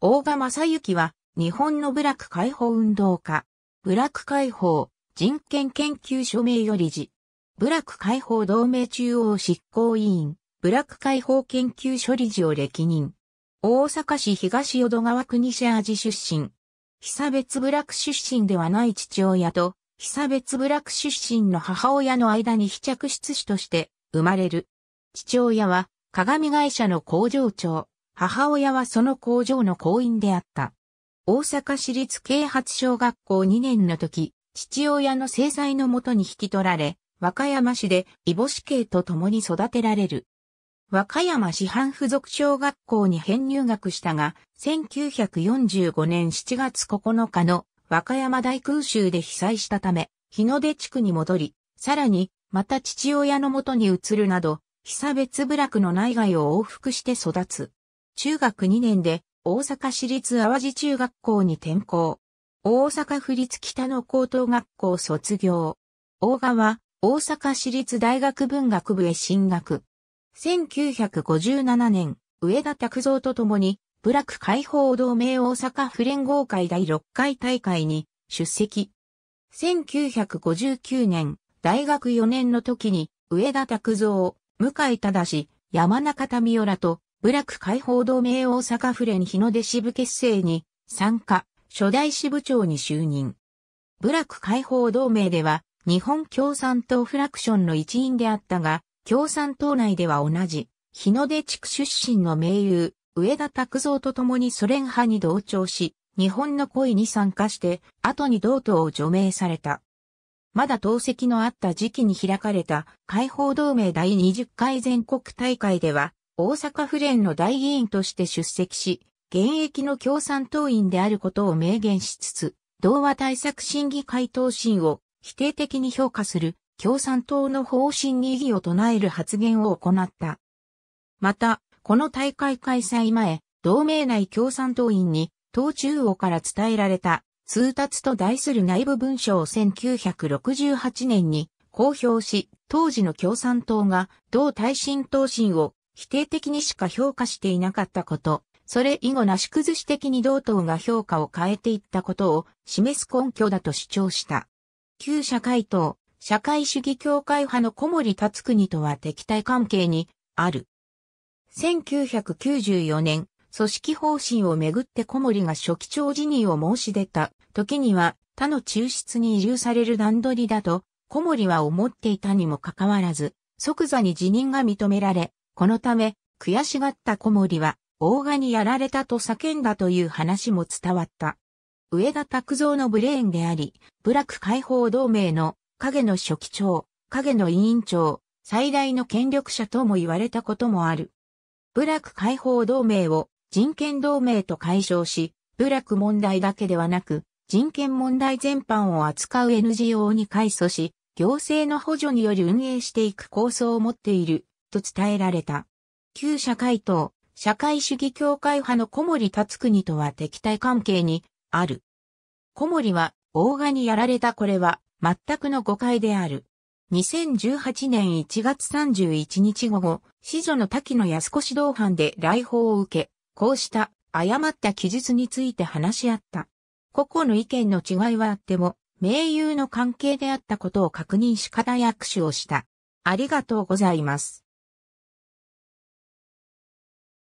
大賀正幸は、日本の部落解放運動家、部落解放、人権研究所名誉理事、部落解放同盟中央執行委員、部落解放研究所理事を歴任。大阪市東淀川区西アジ出身。被差別部落出身ではない父親と、被差別部落出身の母親の間に被着出子として生まれる。父親は、鏡会社の工場長。母親はその工場の工員であった。大阪市立啓発小学校2年の時、父親の制裁のもとに引き取られ、和歌山市でイボシ系と共に育てられる。和歌山市販付属小学校に編入学したが、1945年7月9日の和歌山大空襲で被災したため、日の出地区に戻り、さらに、また父親のもとに移るなど、被差別部落の内外を往復して育つ。中学2年で大阪市立淡路中学校に転校。大阪府立北野高等学校卒業。大賀は大阪市立大学文学部へ進学。1957年、上田拓造と共に、部落解放同盟大阪府連合会第6回大会に出席。1959年、大学4年の時に、上田拓造、向井正、山中民夫らと部落解放同盟大阪府連日の出支部結成に参加、初代支部長に就任。部落解放同盟では、日本共産党フラクションの一員であったが、共産党内では同じ、日の出地区出身の名優、上田拓造と共にソ連派に同調し、日本の恋に参加して、後に同党を除名された。まだ投石のあった時期に開かれた解放同盟第20回全国大会では、大阪府連の代議員として出席し、現役の共産党員であることを明言しつつ、同和対策審議会答申を否定的に評価する共産党の方針に異議を唱える発言を行った。また、この大会開催前、同盟内共産党員に党中央から伝えられた通達と題する内部文書を1968年に公表し、当時の共産党が同耐震答申を否定的にしか評価していなかったこと、それ以後なし崩し的に同等が評価を変えていったことを示す根拠だと主張した。旧社会党、社会主義協会派の小森達国とは敵対関係にある。1994年、組織方針をめぐって小森が初期長辞任を申し出た時には他の抽出に移留される段取りだと小森は思っていたにもかかわらず、即座に辞任が認められ、このため、悔しがった小森は、大賀にやられたと叫んだという話も伝わった。上田拓造のブレーンであり、部落解放同盟の影の初期長、影の委員長、最大の権力者とも言われたこともある。部落解放同盟を人権同盟と解消し、部落問題だけではなく、人権問題全般を扱う NGO に改組し、行政の補助により運営していく構想を持っていると伝えられた。旧社会党、社会主義協会派の小森達国とは敵対関係にある。小森は、大賀にやられたこれは、全くの誤解である。2018年1月31日午後、子女の滝野安子指導班で来訪を受け、こうした誤った記述について話し合った。個々の意見の違いはあっても、盟友の関係であったことを確認し方役手をした。ありがとうございます。